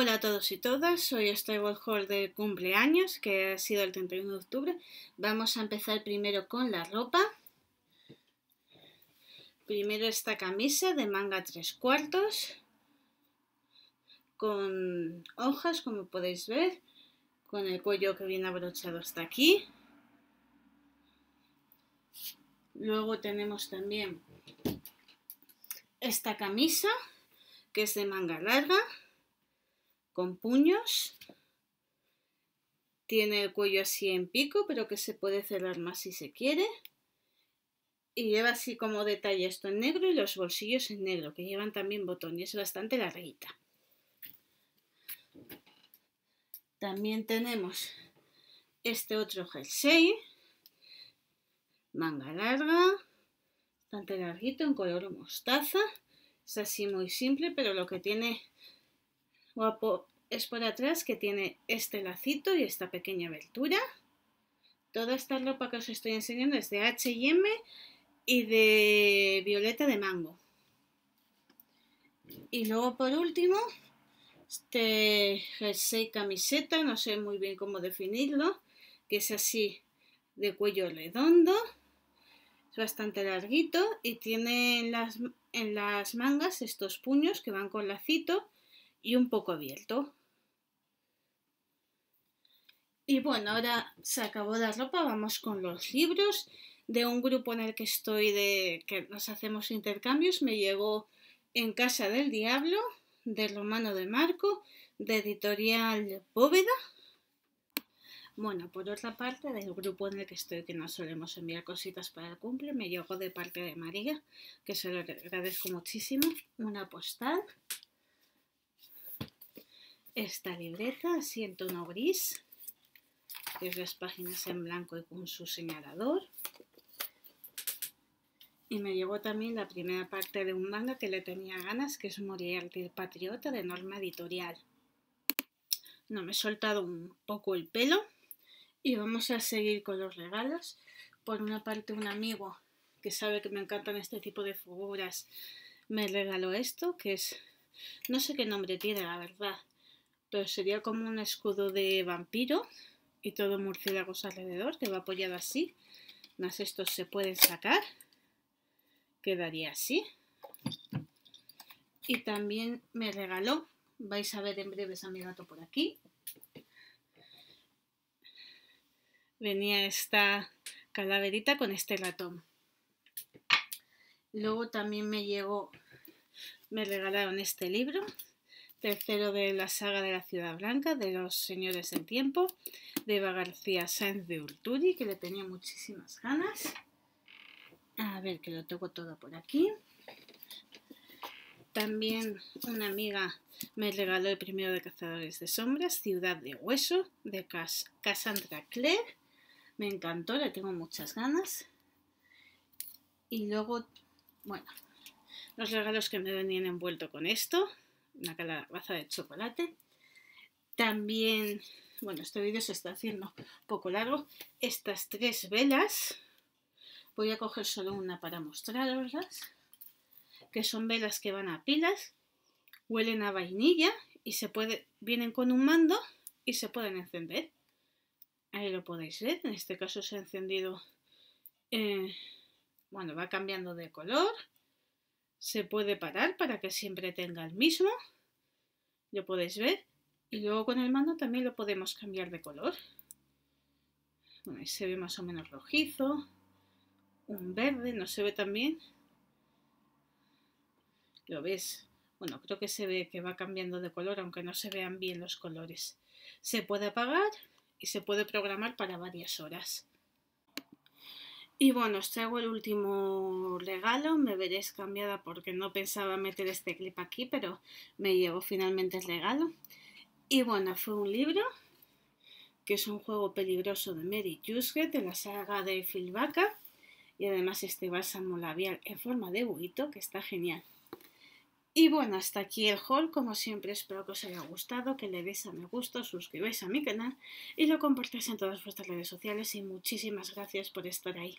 Hola a todos y todas, soy estoy Hall de cumpleaños, que ha sido el 31 de octubre. Vamos a empezar primero con la ropa. Primero esta camisa de manga tres cuartos, con hojas, como podéis ver, con el cuello que viene abrochado hasta aquí. Luego tenemos también esta camisa, que es de manga larga con puños. Tiene el cuello así en pico, pero que se puede cerrar más si se quiere. Y lleva así como detalle esto en negro y los bolsillos en negro, que llevan también botón y es bastante larguita. También tenemos este otro jersey, manga larga, bastante larguito, en color mostaza. Es así muy simple, pero lo que tiene guapo es por atrás que tiene este lacito y esta pequeña abertura. Toda esta ropa que os estoy enseñando es de H&M y de violeta de mango. Y luego por último, este jersey camiseta, no sé muy bien cómo definirlo, que es así de cuello redondo, es bastante larguito y tiene en las, en las mangas estos puños que van con lacito y un poco abierto. Y bueno, ahora se acabó la ropa, vamos con los libros. De un grupo en el que estoy, de que nos hacemos intercambios, me llegó En Casa del Diablo, de Romano de Marco, de editorial Bóveda. Bueno, por otra parte, del grupo en el que estoy, que no solemos enviar cositas para el cumple, me llegó de parte de María, que se lo agradezco muchísimo, una postal, esta libreta, tono gris, es las páginas en blanco y con su señalador. Y me llegó también la primera parte de un manga que le tenía ganas, que es Moriarty el Patriota de Norma Editorial. No, me he soltado un poco el pelo y vamos a seguir con los regalos. Por una parte un amigo que sabe que me encantan este tipo de figuras me regaló esto, que es, no sé qué nombre tiene la verdad, pero sería como un escudo de vampiro y todo murciélagos alrededor, te va apoyado así. Más estos se pueden sacar. Quedaría así. Y también me regaló, vais a ver en breves a mi gato por aquí. Venía esta calaverita con este ratón. Luego también me llegó, me regalaron este libro, tercero de la saga de la Ciudad Blanca, de los Señores del Tiempo, de Eva García Sáenz de Urturi, que le tenía muchísimas ganas. A ver, que lo tengo todo por aquí. También una amiga me regaló el primero de Cazadores de Sombras, Ciudad de Hueso, de Cassandra Clare. Me encantó, le tengo muchas ganas. Y luego, bueno, los regalos que me venían envuelto con esto una calabaza de chocolate. También, bueno, este vídeo se está haciendo poco largo. Estas tres velas, voy a coger solo una para mostraroslas, que son velas que van a pilas, huelen a vainilla y se puede, vienen con un mando y se pueden encender. Ahí lo podéis ver, en este caso se ha encendido, eh, bueno, va cambiando de color se puede parar para que siempre tenga el mismo. Lo podéis ver. Y luego con el mando también lo podemos cambiar de color. Bueno, ahí se ve más o menos rojizo. Un verde, no se ve tan bien. Lo ves. Bueno, creo que se ve que va cambiando de color, aunque no se vean bien los colores. Se puede apagar y se puede programar para varias horas. Y bueno, os traigo el último regalo, me veréis cambiada porque no pensaba meter este clip aquí, pero me llevo finalmente el regalo. Y bueno, fue un libro, que es un juego peligroso de Mary Jusget, de la saga de Filvaca y además este bálsamo labial en forma de buito, que está genial. Y bueno, hasta aquí el haul, como siempre espero que os haya gustado, que le deis a me gusta, suscribáis a mi canal y lo compartáis en todas vuestras redes sociales y muchísimas gracias por estar ahí.